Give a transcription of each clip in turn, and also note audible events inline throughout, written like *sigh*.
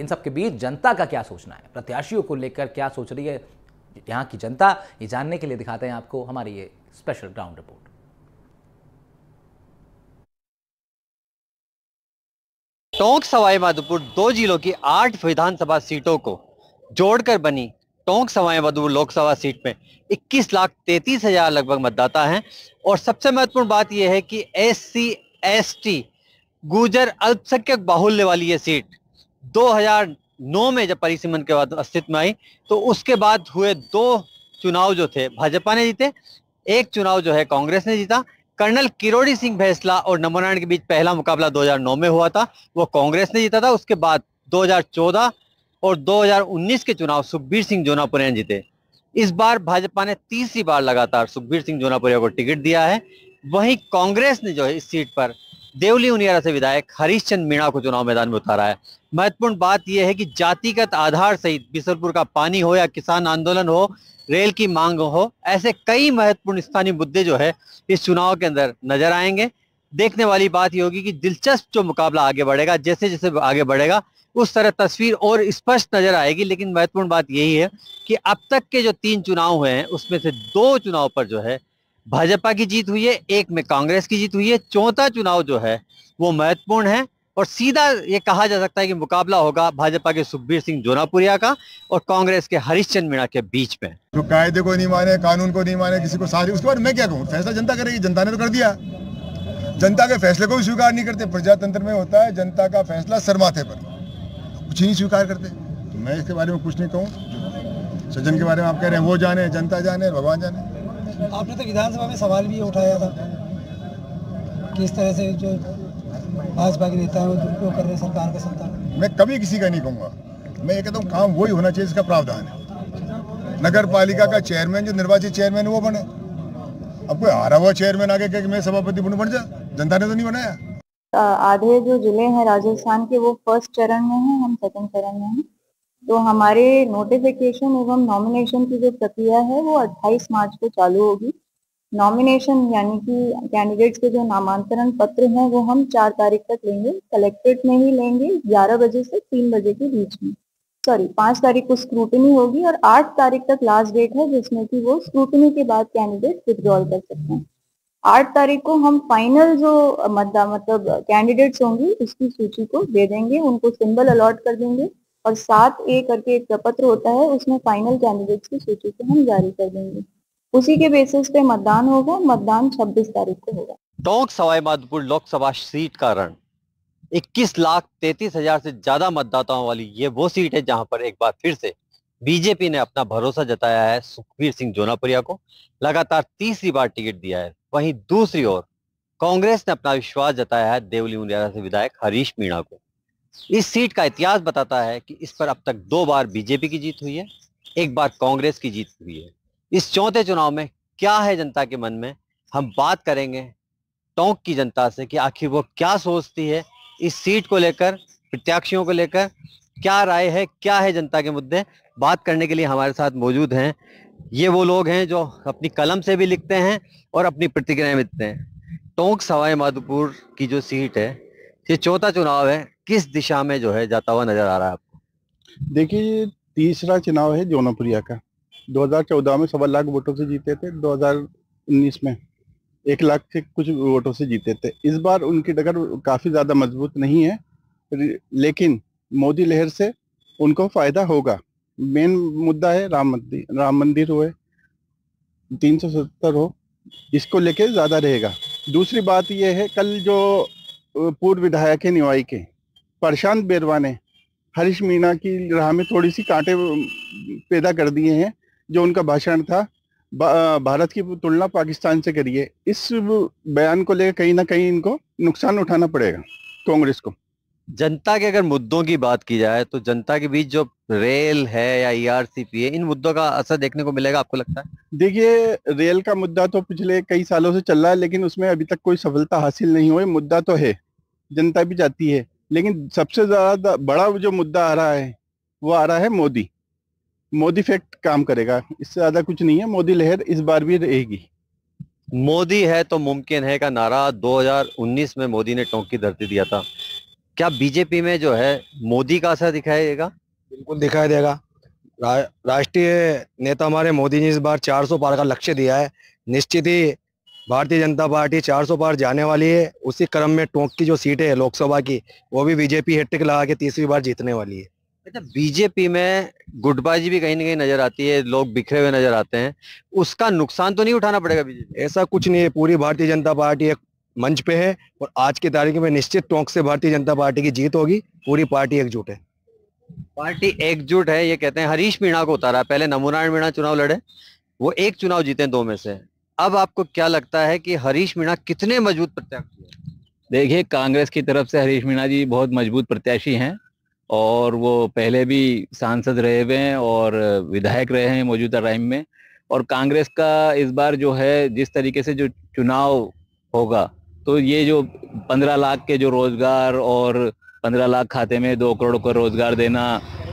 इन सबके बीच जनता का क्या सोचना है प्रत्याशियों को लेकर क्या सोच रही है यहाँ की जनता ये जानने के लिए दिखाते हैं आपको हमारी ये special ground report Tonk Sawai Madhopur दो जिलों की आठ विधानसभा सीटों को जोड़कर बनी टोंक सवाई माधोपुर लोकसभा सीट में 21 लाख तैतीस हजार लगभग मतदाता हैं और सबसे महत्वपूर्ण बात यह है कि एस सी एस टी गुजर अल्पसंख्यक बाहुल्य वाली यह सीट 2009 में जब परिसीमन के बाद अस्तित्व में आई तो उसके बाद हुए दो चुनाव जो थे भाजपा ने जीते एक चुनाव जो है कांग्रेस ने जीता कर्नल किरोड़ी सिंह भैंसला और नमोनारायण के बीच पहला मुकाबला 2009 में हुआ था वो कांग्रेस ने जीता था उसके बाद 2014 और 2019 के चुनाव सुखबीर सिंह जोनापुरिया जीते इस बार भाजपा ने तीसरी बार लगातार सुखबीर सिंह जोनापुरिया को टिकट दिया है वहीं कांग्रेस ने जो है इस सीट पर देवली उनियारा से विधायक हरीश चंद मीणा को चुनाव मैदान में उतारा है महत्वपूर्ण बात यह है कि जातिगत आधार सहित बिसरपुर का पानी हो या किसान आंदोलन हो रेल की मांग हो ऐसे कई महत्वपूर्ण स्थानीय मुद्दे जो है इस चुनाव के अंदर नजर आएंगे देखने वाली बात यह होगी कि दिलचस्प जो मुकाबला आगे बढ़ेगा जैसे जैसे आगे बढ़ेगा उस तरह तस्वीर और स्पष्ट नजर आएगी लेकिन महत्वपूर्ण बात यही है कि अब तक के जो तीन चुनाव हुए हैं उसमें से दो चुनाव पर जो है भाजपा की जीत हुई है एक में कांग्रेस की जीत हुई है चौथा चुनाव जो है वो महत्वपूर्ण है और सीधा ये कहा जा सकता है कि मुकाबला होगा भाजपा के सुखबीर सिंह जोनापुरिया का और कांग्रेस के हरिश्चंद मीणा के बीच में जो तो कायदे को नहीं माने कानून को नहीं माने किसी को सारी उसके बाद मैं क्या कहूँ फैसला जनता करेगी जनता ने तो कर दिया जनता के फैसले को भी स्वीकार नहीं करते प्रजातंत्र में होता है जनता का फैसला सरमाथे पर कुछ नहीं स्वीकार करते तो मैं इसके बारे में कुछ नहीं कहूँ सज्जन के बारे में आप कह रहे हैं वो जाने जनता जाने भगवान जाने आपने तो विधानसभा में सवाल भी उठाया था किस तरह से जो भाजपा के नेता है वो दुरुपयोग कर रहे सरकार का सत्ता मैं कभी किसी का नहीं कहूँगा मैं ये कहता हूँ काम वही होना चाहिए इसका प्रावधान है नगर पालिका का चेयरमैन जो निर्वाचित चेयरमैन है वो बने अब कोई हारा हुआ चेयरमैन आगे कह मैं सभापति बनू बन जा जनता ने तो नहीं बनाया आधे जो जिले हैं राजस्थान के वो फर्स्ट चरण में हैं हम सेकंड चरण में हैं तो हमारे नोटिफिकेशन एवं नॉमिनेशन की जो प्रक्रिया है वो 28 मार्च को चालू होगी नॉमिनेशन यानी कि कैंडिडेट्स के जो नामांतरण पत्र हैं वो हम चार तारीख तक लेंगे कलेक्ट्रेट में ही लेंगे ग्यारह बजे से तीन बजे के बीच में सॉरी पांच तारीख को स्क्रूटनी होगी और आठ तारीख तक लास्ट डेट है जिसमें कि वो स्क्रूटनी के बाद कैंडिडेट विद्रॉल कर सकते हैं आठ तारीख को हम फाइनल जो मतलब कैंडिडेट्स होंगी उसकी सूची को दे देंगे उनको सिंबल अलॉट कर देंगे और सात ए करके एक प्रपत्र होता है उसमें फाइनल कैंडिडेट्स की सूची को हम जारी कर देंगे उसी के बेसिस पे मतदान होगा मतदान 26 तारीख को होगा टोंक सवाई माधोपुर लोकसभा सीट का रण इक्कीस लाख तैतीस हजार से ज्यादा मतदाताओं वाली ये वो सीट है जहां पर एक बार फिर से बीजेपी ने अपना भरोसा जताया है सुखबीर सिंह जोनापुरिया को लगातार तीसरी बार टिकट दिया है वहीं दूसरी ओर कांग्रेस ने अपना विश्वास जताया है देवली मुंडियारा से विधायक हरीश मीणा को इस सीट का इतिहास बताता है कि इस पर अब तक दो बार बीजेपी की जीत हुई है एक बार कांग्रेस की जीत हुई है इस चौथे चुनाव में क्या है जनता के मन में हम बात करेंगे टोंक की जनता से कि आखिर वो क्या सोचती है इस सीट को लेकर प्रत्याशियों को लेकर क्या राय है क्या है जनता के मुद्दे बात करने के लिए हमारे साथ मौजूद हैं ये वो लोग हैं जो अपनी कलम से भी लिखते हैं और अपनी प्रतिक्रियाएं लिखते हैं टोंक सवाई माधोपुर की जो सीट है ये चौथा चुनाव है किस दिशा में जो है जाता हुआ नजर आ रहा है आपको देखिए तीसरा चुनाव है जौनपुरिया का 2014 में सवा लाख वोटों से जीते थे 2019 में एक लाख से कुछ वोटों से जीते थे इस बार उनकी डगर काफ़ी ज़्यादा मजबूत नहीं है लेकिन मोदी लहर से उनको फ़ायदा होगा मेन मुद्दा है राम मंदिर राम मंदिर हुए तीन सौ सत्तर हो इसको लेके ज़्यादा रहेगा दूसरी बात यह है कल जो पूर्व विधायक है निवाई के प्रशांत बेरवा ने हरीश मीणा की राह में थोड़ी सी कांटे पैदा कर दिए हैं जो उनका भाषण था भारत की तुलना पाकिस्तान से करिए इस बयान को लेकर कहीं ना कहीं इनको नुकसान उठाना पड़ेगा कांग्रेस को जनता के अगर मुद्दों की बात की जाए तो जनता के बीच जो रेल है या ईआरसीपी e है इन मुद्दों का असर देखने को मिलेगा आपको लगता है देखिए रेल का मुद्दा तो पिछले कई सालों से चल रहा है लेकिन उसमें अभी तक कोई सफलता हासिल नहीं हुई मुद्दा तो है जनता भी जाती है लेकिन सबसे ज़्यादा बड़ा जो मुद्दा आ रहा है वो आ रहा है मोदी मोदी फैक्ट काम करेगा इससे ज़्यादा कुछ नहीं है मोदी लहर इस बार भी रहेगी मोदी है तो मुमकिन है का नारा 2019 में मोदी ने टोंक की धरती दिया था क्या बीजेपी में जो है मोदी का असर दिखाई देगा बिल्कुल दिखाई देगा रा, राष्ट्रीय नेता हमारे मोदी ने इस बार 400 पार का लक्ष्य दिया है निश्चित ही भारतीय जनता पार्टी 400 बार जाने वाली है उसी क्रम में टोंक की जो सीट है लोकसभा की वो भी बीजेपी हेट्रिक लगा के तीसरी बार जीतने वाली है अच्छा, बीजेपी में गुटबाजी भी कहीं ना कहीं नजर आती है लोग बिखरे हुए नजर आते हैं उसका नुकसान तो नहीं उठाना पड़ेगा बीजेपी ऐसा कुछ नहीं है पूरी भारतीय जनता पार्टी एक मंच पे है और आज की तारीख में निश्चित टोंक से भारतीय जनता पार्टी की जीत होगी पूरी पार्टी एकजुट है पार्टी एकजुट है ये कहते हैं हरीश मीणा को उतारा पहले नमोनारायण मीणा चुनाव लड़े वो एक चुनाव जीते दो में से अब आपको क्या लगता है कि हरीश मीणा कितने मजबूत प्रत्याशी है देखिए कांग्रेस की तरफ से हरीश मीणा जी बहुत मजबूत प्रत्याशी हैं और वो पहले भी सांसद रहे हुए हैं और विधायक रहे हैं मौजूदा टाइम में और कांग्रेस का इस बार जो है जिस तरीके से जो चुनाव होगा तो ये जो पंद्रह लाख के जो रोजगार और पंद्रह लाख खाते में दो करोड़ का रोजगार देना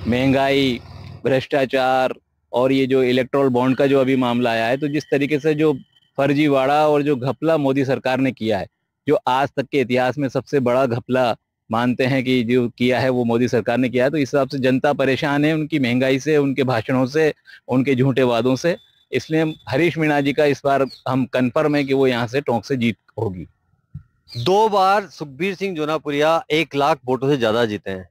महंगाई भ्रष्टाचार और ये जो इलेक्ट्रोल बॉन्ड का जो अभी मामला आया है तो जिस तरीके से जो फर्जीवाड़ा और जो घपला मोदी सरकार ने किया है जो आज तक के इतिहास में सबसे बड़ा घपला मानते हैं कि जो किया है वो मोदी सरकार ने किया है तो इस हिसाब से जनता परेशान है उनकी महंगाई से उनके भाषणों से उनके झूठे वादों से इसलिए हरीश मीणा जी का इस बार हम कन्फर्म है कि वो यहाँ से टोंक से जीत होगी दो बार सुखबीर सिंह जोनापुरिया एक लाख वोटों से ज्यादा जीते हैं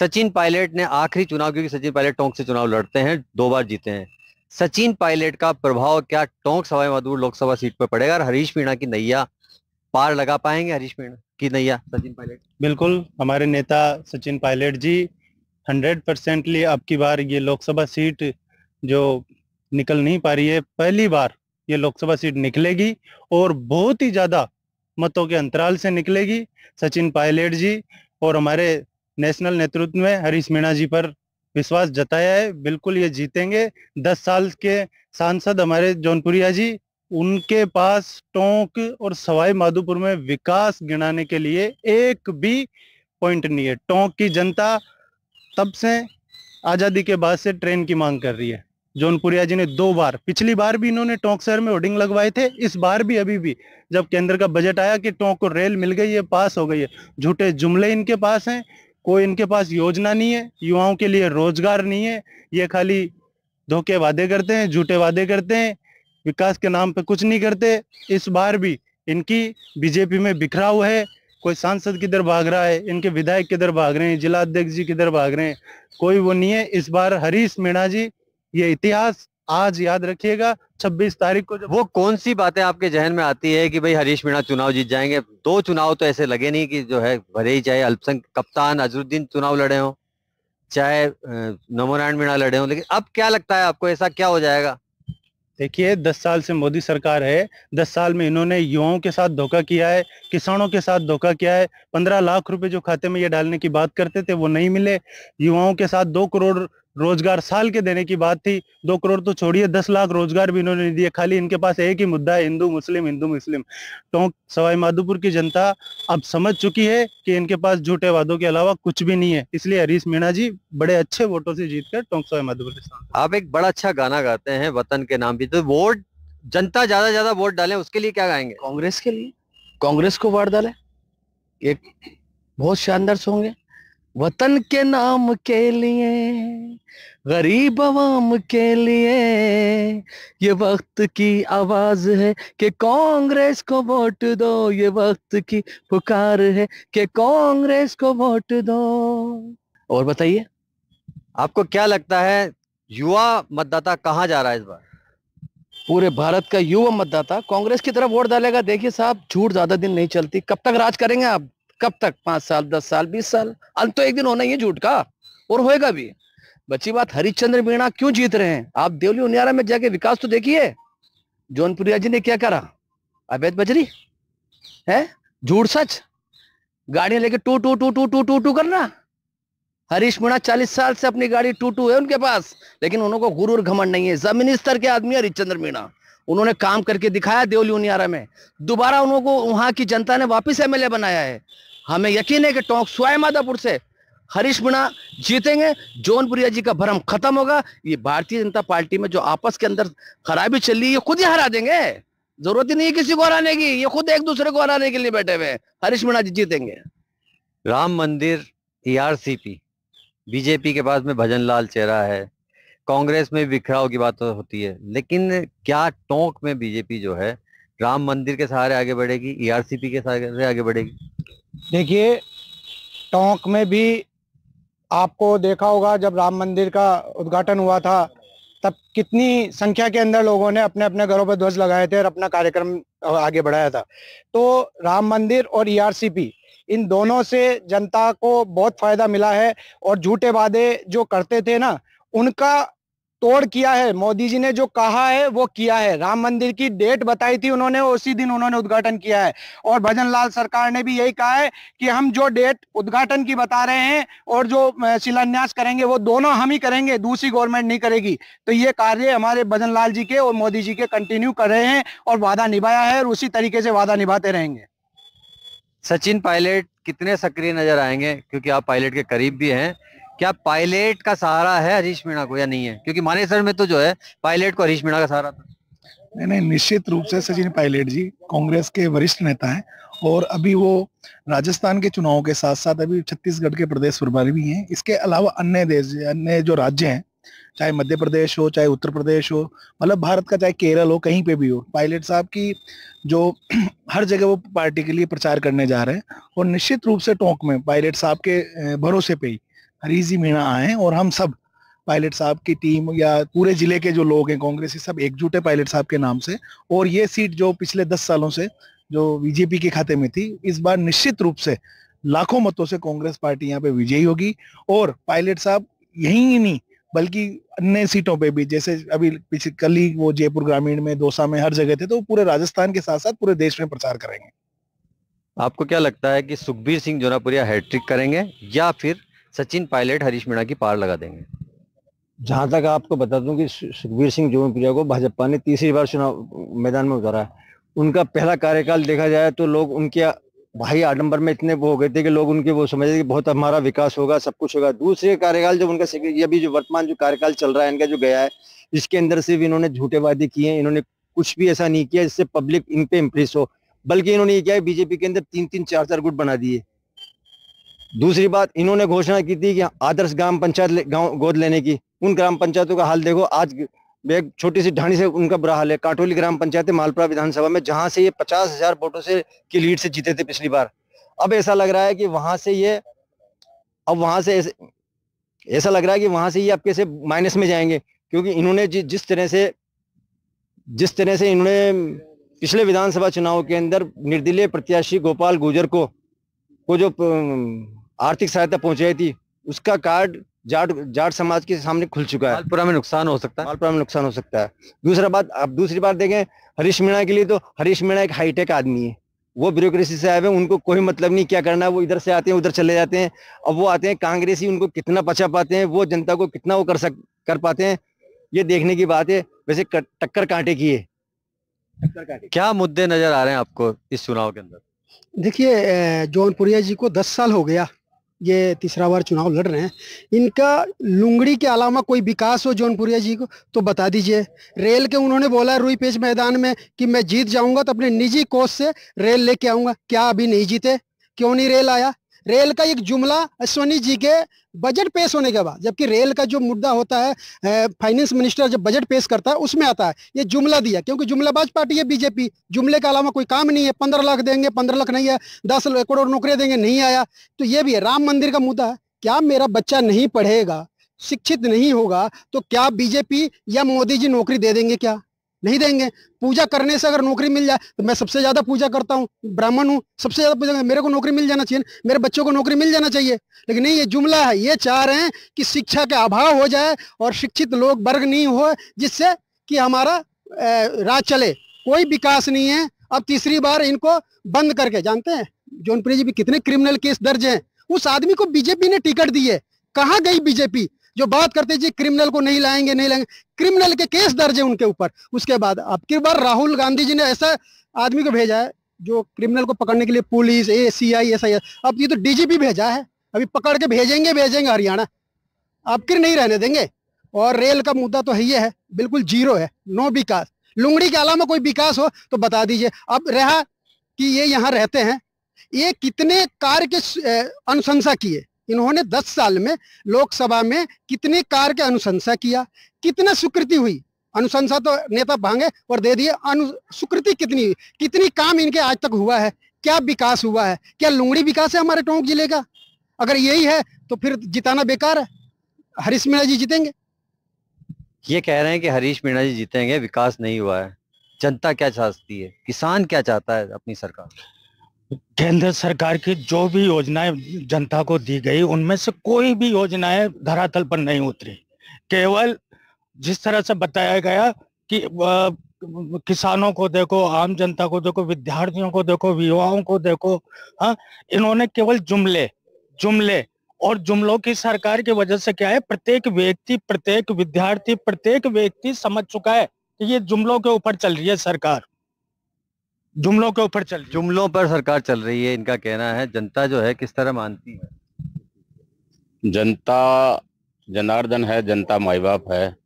सचिन पायलट ने आखिरी चुनाव क्योंकि सचिन पायलट टोंक से चुनाव लड़ते हैं दो बार जीते हैं सचिन पायलट का प्रभाव क्या टोंक सवाई माधोपुर लोकसभा सीट पर पड़ेगा और हरीश मीणा की नैया पार लगा पाएंगे हरीश मीणा की नैया सचिन पायलट बिल्कुल हमारे नेता सचिन पायलट जी हंड्रेड परसेंटली अब की बार ये लोकसभा सीट जो निकल नहीं पा रही है पहली बार ये लोकसभा सीट निकलेगी और बहुत ही ज्यादा मतों के अंतराल से निकलेगी सचिन पायलट जी और हमारे नेशनल नेतृत्व में हरीश मीणा जी पर विश्वास जताया है बिल्कुल ये जीतेंगे दस साल के सांसद हमारे जौनपुरिया जी उनके पास टोंक और सवाई माधोपुर में विकास गिनाने के लिए एक भी पॉइंट नहीं है टोंक की जनता तब से आज़ादी के बाद से ट्रेन की मांग कर रही है जौनपुरिया जी ने दो बार पिछली बार भी इन्होंने टोंक शहर में होर्डिंग लगवाए थे इस बार भी अभी भी जब केंद्र का बजट आया कि टोंक को रेल मिल गई है पास हो गई है झूठे जुमले इनके पास हैं कोई इनके पास योजना नहीं है युवाओं के लिए रोजगार नहीं है ये खाली धोखे वादे करते हैं झूठे वादे करते हैं विकास के नाम पे कुछ नहीं करते इस बार भी इनकी बीजेपी में बिखराव है कोई सांसद किधर भाग रहा है इनके विधायक किधर भाग रहे हैं जिला अध्यक्ष जी किधर भाग रहे हैं कोई वो नहीं है इस बार हरीश मीणा जी ये इतिहास आज याद रखिएगा 26 तारीख को जब वो कौन सी बातें आपके जहन में आती है कि भाई हरीश मीणा चुनाव जीत जाएंगे दो चुनाव तो ऐसे लगे नहीं कि जो है भरे ही चाहे अल्पसंख कप्तान अजरुद्दीन चुनाव लड़े हो चाहे नमोनारायण मीणा लड़े हो लेकिन अब क्या लगता है आपको ऐसा क्या हो जाएगा देखिए दस साल से मोदी सरकार है दस साल में इन्होंने युवाओं के साथ धोखा किया है किसानों के साथ धोखा किया है पंद्रह लाख रुपए जो खाते में ये डालने की बात करते थे वो नहीं मिले युवाओं के साथ दो करोड़ रोजगार साल के देने की बात थी दो करोड़ तो छोड़िए दस लाख रोजगार भी इन्होंने दिए खाली इनके पास एक ही मुद्दा है हिंदू मुस्लिम हिंदू मुस्लिम टोंक सवाई माधोपुर की जनता अब समझ चुकी है कि इनके पास झूठे वादों के अलावा कुछ भी नहीं है इसलिए हरीश मीणा जी बड़े अच्छे वोटों से जीत कर टोंक सवाई माधोपुर आप एक बड़ा अच्छा गाना गाते हैं वतन के नाम भी तो वोट जनता ज्यादा ज्यादा वोट डाले उसके लिए क्या गाएंगे कांग्रेस के लिए कांग्रेस को वोट डाले एक बहुत शानदार सॉन्ग है वतन के नाम के लिए गरीब आवाम के लिए ये वक्त की आवाज है कि कांग्रेस को वोट दो ये वक्त की पुकार है कि कांग्रेस को वोट दो और बताइए आपको क्या लगता है युवा मतदाता कहाँ जा रहा है इस बार पूरे भारत का युवा मतदाता कांग्रेस की तरफ वोट डालेगा देखिए साहब झूठ ज्यादा दिन नहीं चलती कब तक राज करेंगे आप कब तक पांच साल दस साल बीस साल अंत तो एक दिन होना ही है झूठ का और होएगा भी बची बात हरिश्चंद्र मीणा क्यों जीत रहे हैं आप देवली उनियारा में जाके विकास तो देखिए जौनपुरिया जी ने क्या करा अवैध बजरी है झूठ सच गाड़ियां लेके two two two two two two two करना हरीश मीणा चालीस साल से अपनी गाड़ी टू टू है उनके पास लेकिन उनको गुरूर घमंड नहीं है जमीनी स्तर के आदमी हरिश्चंद्र मीणा उन्होंने काम करके दिखाया उनियारा में दोबारा उनको वहां की जनता ने वापस एमएलए बनाया है हमें यकीन है कि टोंक स्वाय माधापुर से हरीश मीणा जीतेंगे जौनपुरिया जी का भ्रम खत्म होगा ये भारतीय जनता पार्टी में जो आपस के अंदर खराबी चल रही है खुद ही हरा देंगे जरूरत ही नहीं है किसी को हराने की ये खुद एक दूसरे को हराने के लिए बैठे हुए हैं हरीश मीणा जी जीतेंगे राम मंदिर ईआरसीपी e बीजेपी के पास में भजन लाल चेहरा है कांग्रेस में बिखराव की बात होती है लेकिन क्या टोंक में बीजेपी जो है राम मंदिर के सहारे आगे बढ़ेगी ईआरसीपी e के सहारे आगे बढ़ेगी देखिए टोंक में भी आपको देखा होगा जब राम मंदिर का उद्घाटन हुआ था तब कितनी संख्या के अंदर लोगों ने अपने अपने घरों पर ध्वज लगाए थे और अपना कार्यक्रम आगे बढ़ाया था तो राम मंदिर और ईआरसीपी e इन दोनों से जनता को बहुत फायदा मिला है और झूठे वादे जो करते थे ना उनका तोड़ किया है मोदी जी ने जो कहा है वो किया है राम मंदिर की डेट बताई थी उन्होंने उसी दिन उन्होंने उद्घाटन किया है और भजन लाल सरकार ने भी यही कहा है कि हम जो डेट उद्घाटन की बता रहे हैं और जो शिलान्यास करेंगे वो दोनों हम ही करेंगे दूसरी गवर्नमेंट नहीं करेगी तो ये कार्य हमारे भजन लाल जी के और मोदी जी के कंटिन्यू कर रहे हैं और वादा निभाया है और उसी तरीके से वादा निभाते रहेंगे सचिन पायलट कितने सक्रिय नजर आएंगे क्योंकि आप पायलट के करीब भी हैं क्या पायलट का सहारा है हरीश मीणा को या नहीं है क्योंकि मानेसर में तो जो है पायलट को हरीश मीणा का सहारा था नहीं नहीं निश्चित रूप से सचिन पायलट जी कांग्रेस के वरिष्ठ नेता हैं और अभी वो राजस्थान के चुनाव के साथ साथ अभी छत्तीसगढ़ के प्रदेश प्रभारी भी हैं इसके अलावा अन्य देश अन्य जो राज्य हैं चाहे मध्य प्रदेश हो चाहे उत्तर प्रदेश हो मतलब भारत का चाहे केरल हो कहीं पे भी हो पायलट साहब की जो *clears throat* हर जगह वो पार्टी के लिए प्रचार करने जा रहे हैं और निश्चित रूप से टोंक में पायलट साहब के भरोसे पे ही हरीजी मीणा आए और हम सब पायलट साहब की टीम या पूरे जिले के जो लोग हैं कांग्रेस सब एकजुट है पायलट साहब के नाम से और ये सीट जो पिछले दस सालों से जो बीजेपी के खाते में थी इस बार निश्चित रूप से लाखों मतों से कांग्रेस पार्टी यहाँ पे विजयी होगी और पायलट साहब यही ही नहीं बल्कि अन्य सीटों पे भी जैसे अभी पिछले कल ही वो जयपुर ग्रामीण में दोसा में हर जगह थे तो पूरे राजस्थान के साथ साथ पूरे देश में प्रचार करेंगे आपको क्या लगता है कि सुखबीर सिंह जोनापुरिया हैट्रिक करेंगे या फिर सचिन पायलट हरीश मीणा की पार लगा देंगे जहां तक आपको बता दूं कि सुखबीर सिंह जोन प्रिया को भाजपा ने तीसरी बार चुनाव मैदान में उतारा है उनका पहला कार्यकाल देखा जाए तो लोग उनके भाई आडम्बर में इतने वो हो गए थे कि लोग उनके वो समझ रहे कि बहुत हमारा विकास होगा सब कुछ होगा दूसरे कार्यकाल जब उनका अभी जो वर्तमान जो कार्यकाल चल रहा है इनका जो गया है इसके अंदर से भी इन्होंने झूठे वादे किए हैं इन्होंने कुछ भी ऐसा नहीं किया जिससे पब्लिक इन पे इम्प्रेस हो बल्कि इन्होंने ये किया बीजेपी के अंदर तीन तीन चार चार गुट बना दिए दूसरी बात इन्होंने घोषणा की थी कि आदर्श ग्राम पंचायत गांव गोद लेने की उन ग्राम पंचायतों का हाल देखो आज एक छोटी सी ढाणी से उनका बुरा हाल है काटोली ग्राम पंचायत मालपुरा विधानसभा में जहां से ये पचास हजार वोटों से की लीड से जीते थे पिछली बार अब ऐसा लग रहा है कि वहां से ये अब वहां से ऐसा लग रहा है कि वहां से ये आपके से माइनस में जाएंगे क्योंकि इन्होंने जि, जिस तरह से जिस तरह से इन्होंने पिछले विधानसभा चुनाव के अंदर निर्दलीय प्रत्याशी गोपाल गुजर को को जो आर्थिक सहायता पहुंचाई थी उसका कार्ड जाट जाट समाज के सामने खुल चुका है मालपुरा में नुकसान हो सकता है मालपुरा में नुकसान हो सकता है दूसरा बात आप दूसरी बात देखें हरीश मीणा के लिए तो हरीश मीणा एक हाईटेक आदमी है वो ब्यूरोक्रेसी से आए हुए उनको कोई मतलब नहीं क्या करना है वो इधर से आते हैं उधर चले जाते हैं अब वो आते हैं कांग्रेस ही उनको कितना पचा पाते हैं वो जनता को कितना वो कर सक कर पाते हैं ये देखने की बात है वैसे टक्कर कांटे की है क्या मुद्दे नजर आ रहे हैं आपको इस चुनाव के अंदर देखिए जौनपुरिया जी को दस साल हो गया ये तीसरा बार चुनाव लड़ रहे हैं इनका लुंगड़ी के अलावा कोई विकास हो जौनपुरिया जी को तो बता दीजिए रेल के उन्होंने बोला रुई पेच मैदान में कि मैं जीत जाऊंगा तो अपने निजी कोष से रेल लेके आऊंगा क्या अभी नहीं जीते क्यों नहीं रेल आया रेल का एक जुमला अश्वनी जी के बजट पेश होने के बाद जबकि रेल का जो मुद्दा होता है फाइनेंस मिनिस्टर जब बजट पेश करता है उसमें आता है ये जुमला दिया क्योंकि जुमलाबाज पार्टी है बीजेपी जुमले के अलावा कोई काम नहीं है पंद्रह लाख देंगे पंद्रह लाख नहीं है दस करोड़ नौकरियां देंगे नहीं आया तो ये भी है राम मंदिर का मुद्दा है क्या मेरा बच्चा नहीं पढ़ेगा शिक्षित नहीं होगा तो क्या बीजेपी या मोदी जी नौकरी दे देंगे क्या नहीं देंगे पूजा करने से अगर नौकरी मिल जाए तो मैं सबसे ज्यादा पूजा करता हूँ ब्राह्मण हूँ सबसे ज्यादा पूजा मेरे को नौकरी मिल जाना चाहिए मेरे बच्चों को नौकरी मिल जाना चाहिए लेकिन नहीं ये जुमला है ये चाह रहे हैं कि शिक्षा का अभाव हो जाए और शिक्षित लोग वर्ग नहीं हो जिससे कि हमारा राज चले कोई विकास नहीं है अब तीसरी बार इनको बंद करके जानते हैं जौनपुरी जी भी कितने क्रिमिनल केस दर्ज हैं उस आदमी को बीजेपी ने टिकट दी है कहाँ गई बीजेपी जो बात करते जी क्रिमिनल को नहीं लाएंगे नहीं लाएंगे क्रिमिनल के केस दर्ज है उनके ऊपर उसके बाद अब की बार राहुल गांधी जी ने ऐसा आदमी को भेजा है जो क्रिमिनल को पकड़ने के लिए पुलिस ए सी आई एस आई अब ये तो डीजीपी भेजा है अभी पकड़ के भेजेंगे भेजेंगे हरियाणा अब किर नहीं रहने देंगे और रेल का मुद्दा तो है ही है बिल्कुल जीरो है नो विकास लुंगड़ी के अलावा कोई विकास हो तो बता दीजिए अब रहा कि ये यहाँ रहते हैं ये कितने कार्य के अनुशंसा किए इन्होंने 10 साल में लोकसभा में कितने कार के अनुशंसा किया कितने स्वीकृति हुई अनुशंसा तो नेता भांगे और दे दिए अनुस्वीकृति कितनी कितनी काम इनके आज तक हुआ है क्या विकास हुआ है क्या लुंगड़ी विकास है हमारे टोंक जिले का अगर यही है तो फिर जिताना बेकार है हरीश मीणा जी जीतेंगे ये कह रहे हैं कि हरीश मीणा जी जीतेंगे विकास नहीं हुआ है जनता क्या चाहती है किसान क्या चाहता है अपनी सरकार केंद्र सरकार की जो भी योजनाएं जनता को दी गई उनमें से कोई भी योजनाएं धरातल पर नहीं उतरी केवल जिस तरह से बताया गया कि किसानों को देखो आम जनता को देखो विद्यार्थियों को देखो युवाओं को देखो हाँ इन्होंने केवल जुमले जुमले और जुमलों की सरकार की वजह से क्या है प्रत्येक व्यक्ति प्रत्येक विद्यार्थी प्रत्येक व्यक्ति समझ चुका है कि ये जुमलों के ऊपर चल रही है सरकार जुमलों के ऊपर चल जुमलों पर सरकार चल रही है इनका कहना है जनता जो है किस तरह मानती है जनता जनार्दन है जनता माई बाप है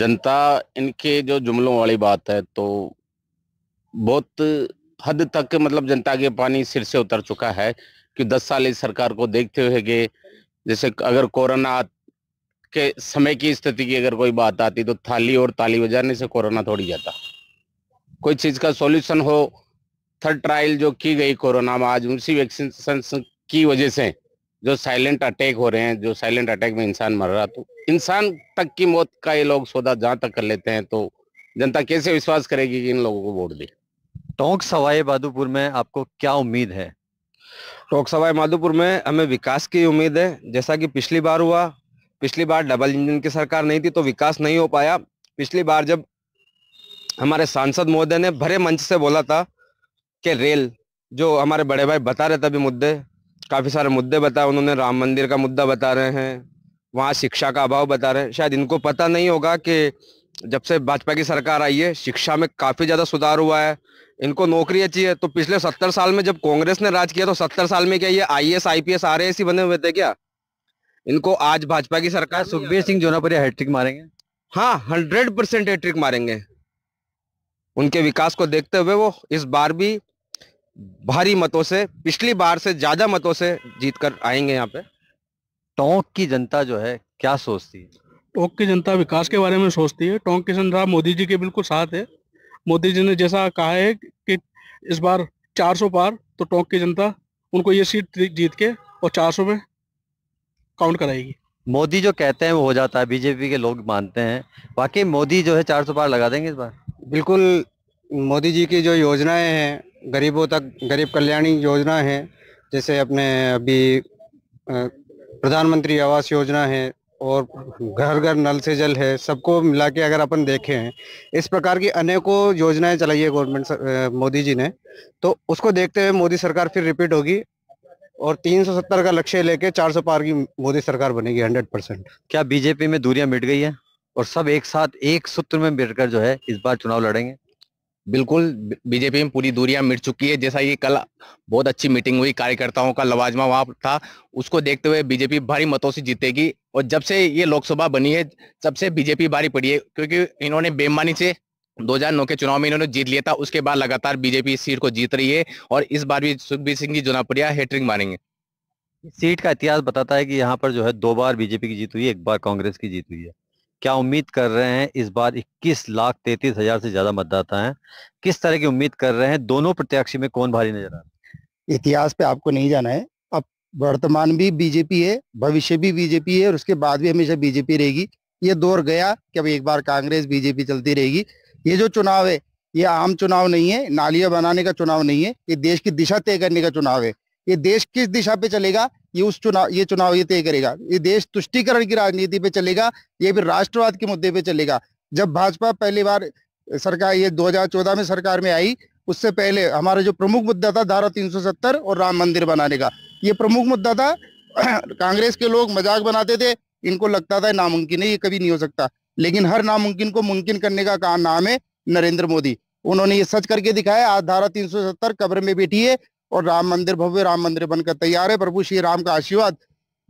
जनता इनके जो जुमलों वाली बात है तो बहुत हद तक मतलब जनता के पानी सिर से उतर चुका है कि 10 साल इस सरकार को देखते हुए के जैसे अगर कोरोना के समय की स्थिति की अगर कोई बात आती तो थाली और ताली बजाने से कोरोना थोड़ी जाता कोई चीज का सॉल्यूशन हो थर्ड ट्रायल जो की गई कोरोना में आज उसी वैक्सीनेशन की वजह से जो साइलेंट अटैक हो रहे हैं जो साइलेंट अटैक में इंसान मर रहा तो इंसान तक की मौत का ये लोग सौदा जहाँ तक कर लेते हैं तो जनता कैसे विश्वास करेगी कि इन लोगों को वोट दे टोंक सवाई माधोपुर में आपको क्या उम्मीद है टोंक सवाई माधोपुर में हमें विकास की उम्मीद है जैसा कि पिछली बार हुआ पिछली बार डबल इंजन की सरकार नहीं थी तो विकास नहीं हो पाया पिछली बार जब हमारे सांसद महोदय ने भरे मंच से बोला था के रेल जो हमारे बड़े भाई बता रहे थे अभी मुद्दे काफ़ी सारे मुद्दे बताए उन्होंने राम मंदिर का मुद्दा बता रहे हैं वहाँ शिक्षा का अभाव बता रहे हैं शायद इनको पता नहीं होगा कि जब से भाजपा की सरकार आई है शिक्षा में काफ़ी ज़्यादा सुधार हुआ है इनको नौकरियाँ चाहिए तो पिछले सत्तर साल में जब कांग्रेस ने राज किया तो सत्तर साल में क्या ये I S I P S बने हुए थे क्या इनको आज भाजपा की सरकार सुखबीर सिंह जोनापुरिया हैट्रिक मारेंगे हाँ हंड्रेड परसेंट हैट्रिक मारेंगे उनके विकास को देखते हुए वो इस बार भी भारी मतों से पिछली बार से ज्यादा मतों से जीत कर आएंगे यहाँ पे टोंक की जनता जो है क्या सोचती है टोंक की जनता विकास के बारे में सोचती है टोंक की जनता मोदी जी के बिल्कुल साथ है मोदी जी ने जैसा कहा है कि इस बार 400 पार तो टोंक की जनता उनको ये सीट जीत के और 400 में काउंट कराएगी मोदी जो कहते हैं वो हो जाता है बीजेपी के लोग मानते हैं बाकी मोदी जो है 400 पार लगा देंगे इस बार बिल्कुल मोदी जी की जो योजनाएं हैं गरीबों तक गरीब कल्याणी योजना है जैसे अपने अभी प्रधानमंत्री आवास योजना है और घर घर नल से जल है सबको मिला के अगर अपन देखें इस प्रकार की अनेकों योजनाएं चलाई है गवर्नमेंट मोदी जी ने तो उसको देखते हुए मोदी सरकार फिर रिपीट होगी और 370 का लक्ष्य लेके 400 पार की मोदी सरकार बनेगी 100 परसेंट क्या बीजेपी में दूरियां मिट गई है और सब एक साथ एक सूत्र में मिलकर जो है इस बार चुनाव लड़ेंगे बिल्कुल बीजेपी में पूरी दूरियां मिट चुकी है जैसा ये कल बहुत अच्छी मीटिंग हुई कार्यकर्ताओं का लवाजमा वहां था उसको देखते हुए बीजेपी भारी मतों से जीतेगी और जब से ये लोकसभा बनी है तब से बीजेपी भारी पड़ी है क्योंकि इन्होंने बेमानी से 2009 के चुनाव में इन्होंने जीत लिया था उसके बाद लगातार बीजेपी इस सीट को जीत रही है और इस बार भी सुखबीर सिंह जी जोनापुरिया हेटरिंग मारेंगे सीट का इतिहास बताता है कि यहाँ पर जो है दो बार बीजेपी की जीत हुई है एक बार कांग्रेस की जीत हुई है क्या उम्मीद कर रहे हैं इस बार इक्कीस लाख तैतीस हजार से ज्यादा मतदाता हैं किस तरह की उम्मीद कर रहे हैं दोनों प्रत्याशी में कौन भारी नजर आ रहा है इतिहास पे आपको नहीं जाना है अब वर्तमान भी बीजेपी है भविष्य भी बीजेपी है और उसके बाद भी हमेशा बीजेपी रहेगी ये दौर गया कि अब एक बार कांग्रेस बीजेपी चलती रहेगी ये जो चुनाव है ये आम चुनाव नहीं है नालियां बनाने का चुनाव नहीं है ये देश की दिशा तय करने का चुनाव है ये देश किस दिशा पे चलेगा ये उस चुनाव ये चुनाव ये तय करेगा ये देश तुष्टिकरण की राजनीति पे चलेगा ये भी राष्ट्रवाद के मुद्दे पे चलेगा जब भाजपा पहली बार सरकार ये 2014 में सरकार में आई उससे पहले हमारा जो प्रमुख मुद्दा था धारा 370 और राम मंदिर बनाने का ये प्रमुख मुद्दा था *clears throat* कांग्रेस के लोग मजाक बनाते थे इनको लगता था नामुमकिन है ये कभी नहीं हो सकता लेकिन हर नामुमकिन को मुमकिन करने का नाम है नरेंद्र मोदी उन्होंने ये सच करके दिखाया आज धारा 370 कब्र में बैठी है और राम मंदिर भव्य राम मंदिर बनकर तैयार है प्रभु श्री राम का आशीर्वाद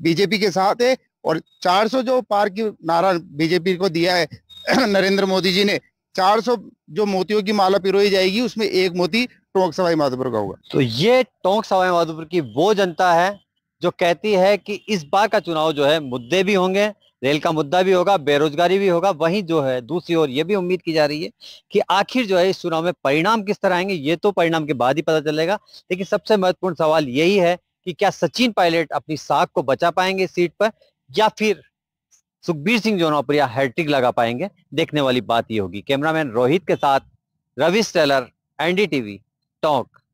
बीजेपी के साथ है और 400 जो पार की नारा बीजेपी को दिया है *clears throat* नरेंद्र मोदी जी ने 400 जो मोतियों की माला पिरोई जाएगी उसमें एक मोती टोंक सवाई माधोपुर का होगा तो ये टोंक सवाई माधोपुर की वो जनता है जो कहती है कि इस बार का चुनाव जो है मुद्दे भी होंगे रेल का मुद्दा भी होगा बेरोजगारी भी होगा वहीं जो है दूसरी ओर ये भी उम्मीद की जा रही है कि आखिर जो है इस चुनाव में परिणाम किस तरह आएंगे ये तो परिणाम के बाद ही पता चलेगा लेकिन सबसे महत्वपूर्ण सवाल यही है कि क्या सचिन पायलट अपनी साख को बचा पाएंगे सीट पर या फिर सुखबीर सिंह जोनौप्रिया हैट्रिक लगा पाएंगे देखने वाली बात ये होगी कैमरामैन रोहित के साथ रवि स्टेलर एनडीटीवी टॉक